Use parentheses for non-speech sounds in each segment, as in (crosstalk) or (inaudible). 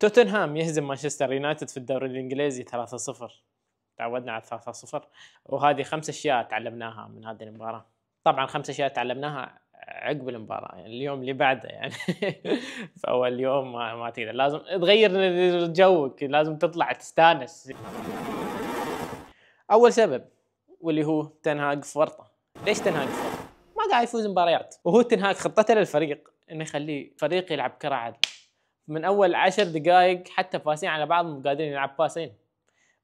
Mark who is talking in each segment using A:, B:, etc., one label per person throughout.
A: توتنهام يهزم مانشستر يونايتد في الدوري الانجليزي 3-0 تعودنا على 3-0 وهذه خمس اشياء تعلمناها من هذه المباراه طبعا خمس اشياء تعلمناها عقب المباراه يعني اليوم اللي بعده يعني (laughs) في اول يوم ما, ما تقدر لازم تغير جوك لازم تطلع تستانس اول سبب واللي هو تنهاج في ورطه ليش تنهاج فورطه؟ ما قاعد يفوز مباريات وهو تنهاج خطته للفريق انه يخليه فريق يلعب كره عادله من اول عشر دقائق حتى فاسين على بعض مو قادرين يلعب باسين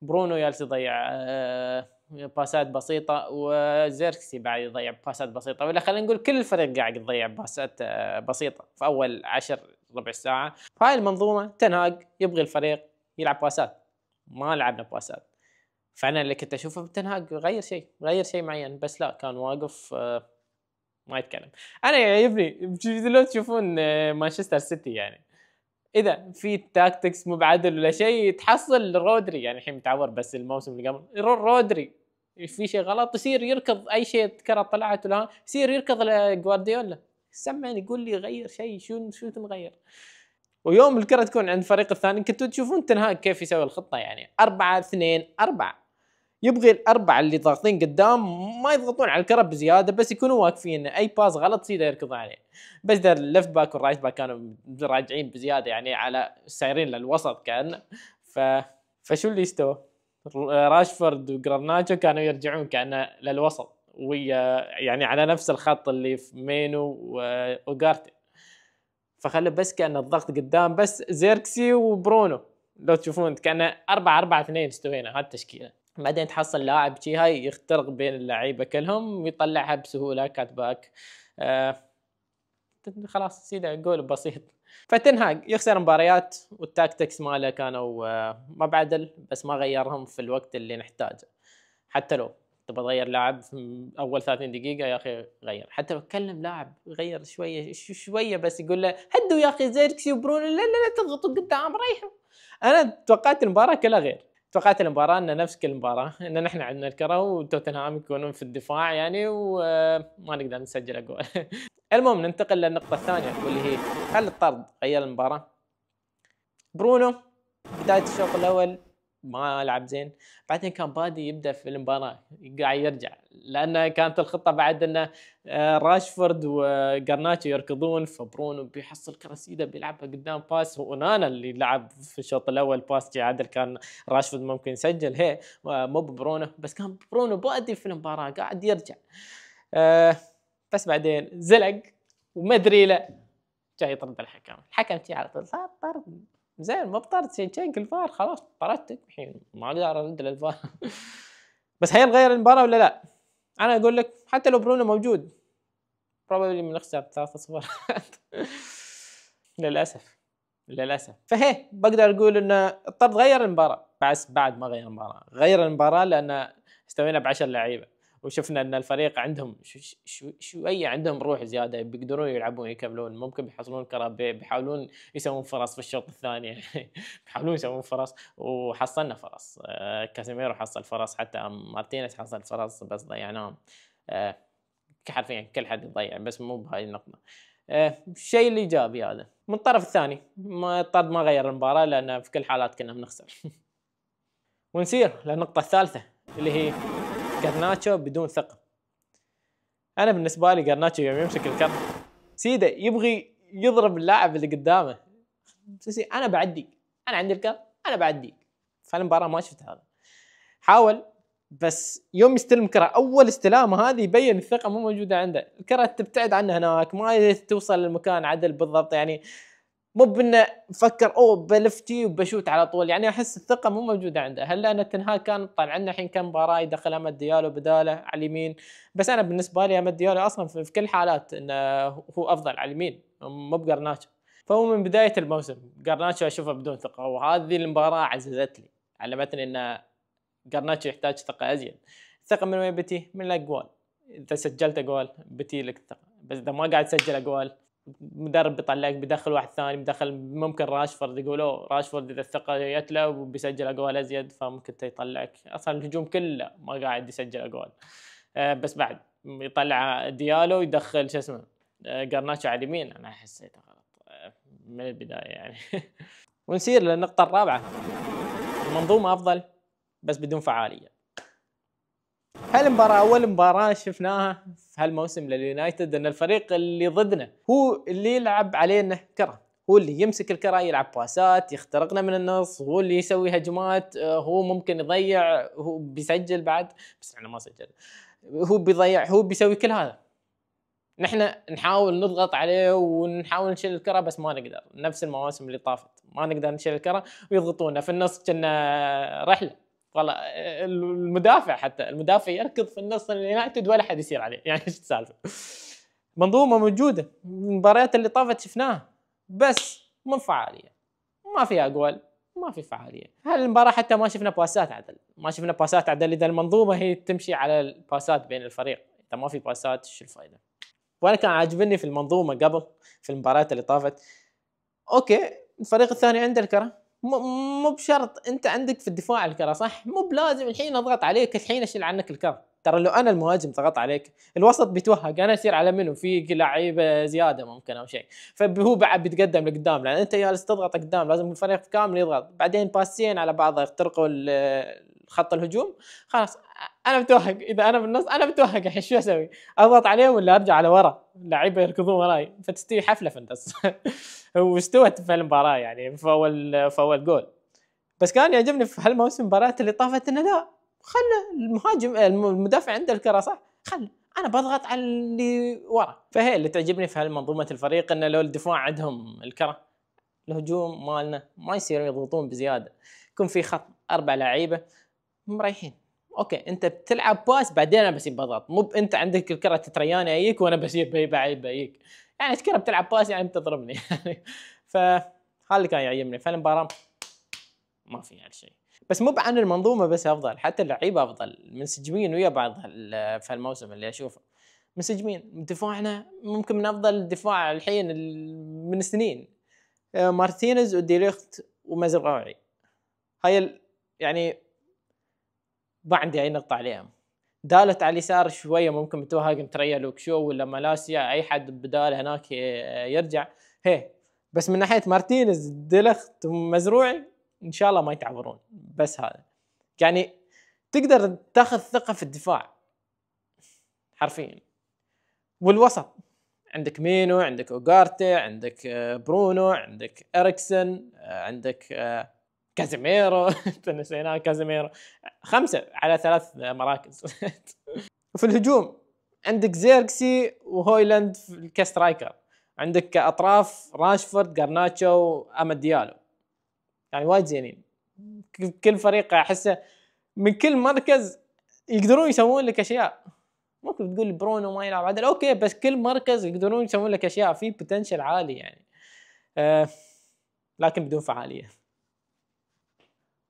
A: برونو جالس يضيع آه، باسات بسيطة وزيركسي بعد يضيع باسات بسيطة ولا خلينا نقول كل الفريق قاعد يضيع باسات آه، بسيطة في أول عشر ربع ساعة فهاي المنظومة تنهاج يبغي الفريق يلعب باسات ما لعبنا باسات فأنا اللي كنت أشوفه تنهاج غير شيء غير شيء معين بس لا كان واقف آه، ما يتكلم أنا يعجبني لو تشوفون مانشستر سيتي يعني اذا في تاكتكس مو بعدل ولا شيء تحصل رودري يعني الحين متعور بس الموسم اللي قبل رودري في شيء غلط يصير يركض اي شيء كره طلعت ولا يصير يركض لجوارديولا سمعني يقول لي غير شيء شو شو تنغير ويوم الكره تكون عند الفريق الثاني كنتوا تشوفون تنهاك كيف يسوي الخطه يعني 4 2 4 يبغي الاربعه اللي ضاغطين قدام ما يضغطون على الكرب بزياده بس يكونوا واقفين اي باس غلط سيدا يركض عليه بس ذا الليفت باك والرايت باك كانوا راجعين بزياده يعني على سايرين للوسط كان ف فشو اللي استوى؟ راشفورد وجرناتشو كانوا يرجعون كانه للوسط ويا يعني على نفس الخط اللي في مينو واوغارتي فخلى بس كان الضغط قدام بس زيركسي وبرونو لو تشوفون كان 4 4 2 استوينا هالتشكيله بعدين تحصل لاعب شي هاي يخترق بين اللعيبه كلهم ويطلعها بسهوله كات باك آه خلاص سيدا جول بسيط فتنهاج يخسر مباريات والتاكتكس ماله كانوا آه ما بعدل بس ما غيرهم في الوقت اللي نحتاجه حتى لو تبغى تغير لاعب اول 30 دقيقه يا اخي غير حتى لو كلم لاعب غير شويه شويه بس يقول له هدوا يا اخي زيركسي وبرونو لا لا لا تضغطوا قدام ريحوا انا توقعت المباراه كلها غير توقعت المباراه ان نفس كل مباراه ان نحن عندنا الكره وتوتنهام يكونون في الدفاع يعني وما نقدر نسجل اجوال (laughs) المهم ننتقل للنقطه الثانيه واللي هي هل الطرد غير المباراه برونو بدايه الشوط الاول ما لعب زين بعدين كان بادي يبدا في المباراه قاعد يرجع لان كانت الخطه بعد ان آه، راشفورد وجرناتشو يركضون فبرونو بيحصل كراسيده بيلعبها قدام باس وانانا اللي لعب في الشوط الاول باس عادل كان راشفورد ممكن يسجل هي آه، مو برونو بس كان برونو بادي في المباراه قاعد يرجع آه، بس بعدين زلق ومدري له جاي يطرد الحكم الحكم تي على طول طرد زين ما بطرت شينشينك الفار خلاص طردتك الحين ما اقدر ارد للفار (laughs) بس غير المباراه ولا لا؟ انا اقول لك حتى لو برونو موجود بروبلي بنخسر 3-0 للاسف للاسف فهي بقدر اقول ان الطرد غير المباراه بس بعد ما غير المباراه غير المباراه لان استوينا ب 10 لعيبه وشفنا ان الفريق عندهم شو شو شويه عندهم روح زياده بيقدرون يلعبون يكملون ممكن بيحصلون كرابي بيحاولون يسوون فرص في الشوط الثاني (laughs) بيحاولون يسوون فرص وحصلنا فرص آه، كاسيميرو حصل فرص حتى مارتينيز حصل فرص بس ضيعناهم آه، حرفيا كل حد يضيع بس مو بهاي النقطه الشيء آه، الايجابي هذا من الطرف الثاني ما طرد ما غير المباراه لان في كل حالات كنا بنخسر (laughs) ونسير للنقطه الثالثه اللي هي جرناتشو بدون ثقب انا بالنسبه لي جرناتشو يوم يمسك الكره سيده يبغي يضرب اللاعب اللي قدامه انا بعدي انا عندي الكره انا بعدي فالمباراه ما شفت هذا حاول بس يوم يستلم كره اول استلامه هذه يبين الثقه مو موجوده عنده الكره تبتعد عنه هناك ما توصل للمكان عدل بالضبط يعني مو بانه فكر اوه بلفتي وبشوت على طول يعني احس الثقه مو موجوده عنده هل لان تنها كان طالع لنا الحين كم مباراه يدخل امد ديالو بداله على اليمين بس انا بالنسبه لي امد ديالو اصلا في كل حالات انه هو افضل على اليمين مو بقرناتشو فهو من بدايه الموسم قرناتشو اشوفه بدون ثقه وهذه المباراه عززت لي علمتني ان قرناتشو يحتاج ثقه ازيد الثقه من وين بتي؟ من الاجوال اذا سجلت اجوال بتي لك الثقه بس اذا ما قاعد تسجل اجوال مدرب بيطلعك بيدخل واحد ثاني بيدخل ممكن راشفورد يقولوا راشفورد اذا الثقه جت له وبيسجل اجوال ازيد فممكن يطلعك اصلا الهجوم كله ما قاعد يسجل اجوال آه، بس بعد يطلع ديالو يدخل شو اسمه أه قرناتشو على اليمين انا حسيته غلط آه، من البدايه يعني (laughs) ونسير للنقطه الرابعه المنظومه افضل بس بدون فعاليه هالمباراه اول مباراه شفناها في هالموسم لليونايتد ان الفريق اللي ضدنا هو اللي يلعب علينا كره هو اللي يمسك الكره يلعب باسات يخترقنا من النص هو اللي يسوي هجمات هو ممكن يضيع هو بيسجل بعد بس احنا ما سجل هو بيضيع هو بيسوي كل هذا نحن نحاول نضغط عليه ونحاول نشيل الكره بس ما نقدر نفس المواسم اللي طافت ما نقدر نشيل الكره ويضغطونا في النص كنا رحله والله المدافع حتى المدافع يركض في النص اليونايتد ولا حد يصير عليه يعني ايش السالفه منظومه موجوده المباريات اللي طافت شفناها بس من فعاليه ما في اقوال ما في فعاليه المباراه حتى ما شفنا باسات عدل ما شفنا باسات عدل اذا المنظومه هي تمشي على الباسات بين الفريق اذا ما في باسات شو الفائده وانا كان عاجبني في المنظومه قبل في المباريات اللي طافت اوكي الفريق الثاني عنده الكره مو بشرط انت عندك في الدفاع الكره صح مو بلازم الحين اضغط عليك الحين اشيل عنك الكره ترى لو انا المهاجم ضغط عليك الوسط بيتوهق انا اصير على منه في لعيبه زياده ممكن او شيء فهو بعد بيتقدم لقدام لان انت جالس تضغط قدام لازم الفريق كامل يضغط بعدين باسين على بعض يخترقوا خط الهجوم خلاص انا بتوهق اذا انا بالنص انا بتوهق الحين شو اسوي؟ اضغط عليه ولا ارجع على ورا؟ اللعيبه يركضون وراي فتستوي حفله في النص (laughs) واستوت في المباراه يعني في اول في اول جول بس كان يعجبني في هالموسم المباريات اللي طافت انه لا خله المهاجم المدافع عنده الكره صح خله انا بضغط على اللي ورا فهي اللي تعجبني في هالمنظومه الفريق انه لو الدفاع عندهم الكره الهجوم مالنا ما يصير يضغطون بزياده يكون في خط اربع لعيبه هم رايحين اوكي انت بتلعب باس بعدين انا بسيب بضغط مو انت عندك الكره تترياني ايك وانا بسيب بايك يعني الكره بتلعب باس يعني بتضربني يعني (laughs) ف هذا اللي كان يعجبني فالمباراه ما في يعني شيء بس مو عن المنظومه بس افضل حتى اللعيبه افضل منسجمين ويا بعض في الموسم اللي اشوفه منسجمين دفاعنا ممكن من افضل الدفاع الحين من سنين آه، مارتينيز وديليخت ومزرعي هاي يعني ما عندي اي نقطه عليهم دالت على اليسار شويه ممكن توهاجم تريا لوكشو ولا مالاسيا اي حد بدال هناك يرجع هي بس من ناحيه مارتينيز دلخت مزروعي ان شاء الله ما يتعورون بس هذا يعني تقدر تاخذ ثقه في الدفاع حرفيا والوسط عندك مينو عندك اوغارتي عندك آه، برونو عندك اريكسن آه، عندك آه، كازيميرو (laughs) نسيناه كازيميرو خمسه على ثلاث مراكز وفي (laughs) الهجوم عندك زيركسي وهويلاند كسترايكر عندك كاطراف راشفورد جارناتشو اماديالو ديالو يعني وايد زينين كل فريق احسه من كل مركز يقدرون يسوون لك اشياء ممكن تقول برونو ما يلعب عدل اوكي بس كل مركز يقدرون يسوون لك اشياء في بوتنشل عالي يعني أه لكن بدون فعاليه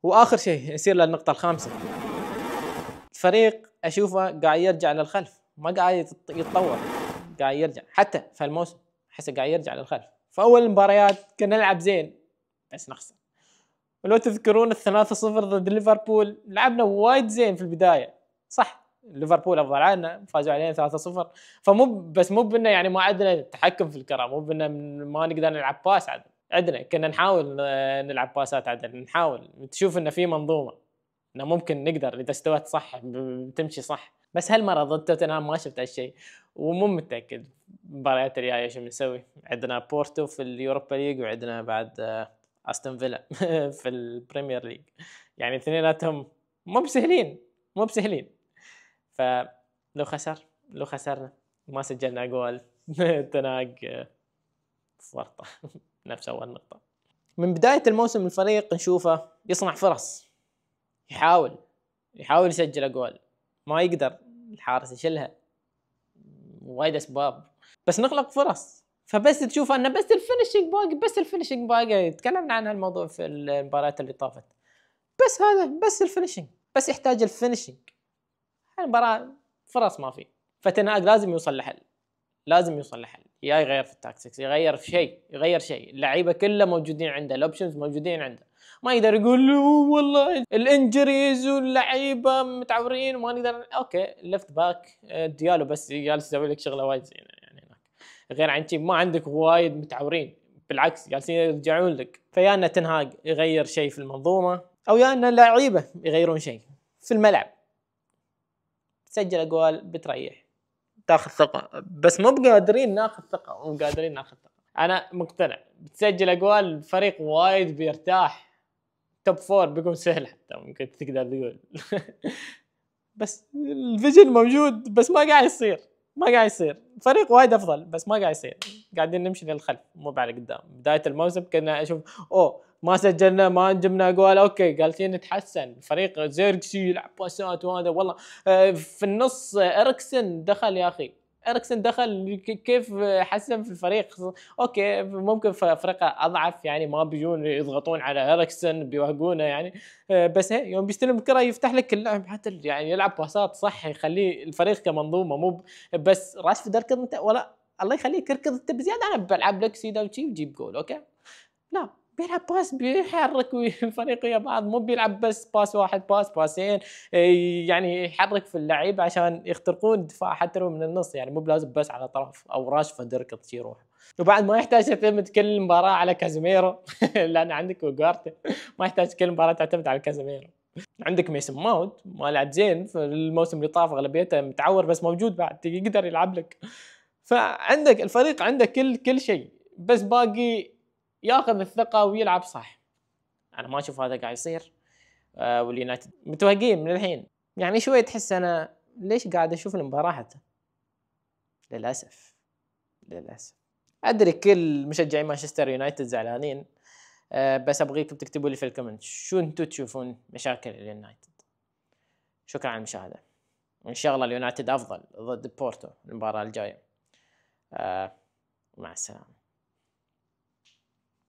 A: واخر شيء يصير للنقطه الخامسه فريق اشوفه قاعد يرجع للخلف ما قاعد يتطور قاعد يرجع حتى في الموسم احسه قاعد يرجع للخلف فاول المباريات كنا نلعب زين بس نخسر ولو تذكرون الثلاثة صفر ضد ليفربول لعبنا وايد زين في البداية صح ليفربول افضل عنا فازوا علينا 3 0 فمو بس مو بنا يعني ما عندنا تحكم في الكره مو بنا ما نقدر نلعب باس عدل عندنا كنا نحاول نلعب باسات عدل نحاول تشوف انه في منظومه انه ممكن نقدر اذا استوت صح بتمشي صح بس هالمره ضد توتنهام ما شفت هالشيء ومو متاكد المباريات الجايه شو بنسوي عندنا بورتو في اليوروبا ليج وعندنا بعد آه، استون فيلا (laughs) في البريمير ليج يعني اثنيناتهم مو بسهلين مو بسهلين فلو خسر لو خسرنا ما سجلنا جول (laughs) تناق آه، ورطه (laughs) نفس اول نقطه من بدايه الموسم الفريق نشوفه يصنع فرص يحاول يحاول يسجل اجوال ما يقدر الحارس يشيلها وايد اسباب بس نخلق فرص فبس تشوف انه بس الفينشنج باقي بس الفينشنج باقي تكلمنا عن هالموضوع في المباريات اللي طافت بس هذا بس الفينشنج بس يحتاج الفينشنج المباراه فرص ما في فتنهاج لازم يوصل لحل لازم يوصل لحل يا يغير في التاكتكس يغير في شيء يغير شيء اللعيبه كلها موجودين عنده الاوبشنز موجودين عنده ما يقدر يقول له والله الانجريز واللعيبه متعورين وما نقدر اوكي ليفت باك آه، ديالو بس جالس يسوي لك شغله وايد زينه يعني هناك غير عن ما عندك وايد متعورين بالعكس جالسين يرجعون لك فيا ان تنهاج يغير شيء في المنظومه او يا ان اللعيبه يغيرون شيء في الملعب سجل اقوال بتريح تاخذ ثقه بس مو بقادرين ناخذ ثقه مو قادرين ناخذ ثقه انا مقتنع بتسجل اجوال الفريق وايد بيرتاح توب فور بيكون سهل حتى ممكن تقدر تقول (laughs) بس الفيجن موجود بس ما قاعد يصير ما قاعد يصير فريق وايد افضل بس ما قاعد يصير قاعدين نمشي للخلف مو على قدام بدايه الموسم كنا اشوف اوه ما سجلنا ما جبنا اجوال اوكي جالسين نتحسن فريق زيركسي يلعب باسات وهذا والله آه، في النص اريكسن دخل يا اخي اريكسن دخل كيف حسن في الفريق اوكي ممكن فرقه اضعف يعني ما بيجون يضغطون على اريكسن بيوهقونه يعني آه، بس هي يوم بيستلم الكره يفتح لك اللعب حتى يعني يلعب باسات صح يخليه الفريق كمنظومه مو بس في اركض انت ولا الله يخليك اركض انت بزياده انا بلعب لك سيدا وجيب جول اوكي لا نعم. بيلعب باس بيحرك الفريق ويا بعض مو بيلعب بس باس واحد باس باسين يعني يحرك في اللعيب عشان يخترقون دفاع حتى لو من النص يعني مو بلازم بس على طرف او راشفورد يركض يروح وبعد ما يحتاج تعتمد كل مباراه على كازيميرو (laughs) لان عندك وجارتي ما يحتاج كل مباراه تعتمد على كازيميرو عندك ميسن ماوت ما لعب زين في الموسم اللي طاف اغلبيته متعور بس موجود بعد يقدر يلعب لك فعندك الفريق عندك كل كل شيء بس باقي ياخذ الثقه ويلعب صح انا ما اشوف هذا قاعد يصير آه واليونايتد متوهقين من الحين يعني شوي تحس انا ليش قاعد اشوف المباراه حتى للاسف للاسف ادري كل مشجعي مانشستر يونايتد زعلانين أه بس ابغيكم تكتبوا لي في الكومنت شو انتم تشوفون مشاكل اليونايتد شكرا على المشاهده وان شاء الله اليونايتد افضل ضد بورتو المباراه الجايه أه مع السلامه